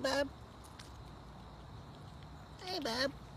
Hey, Bob. Hey,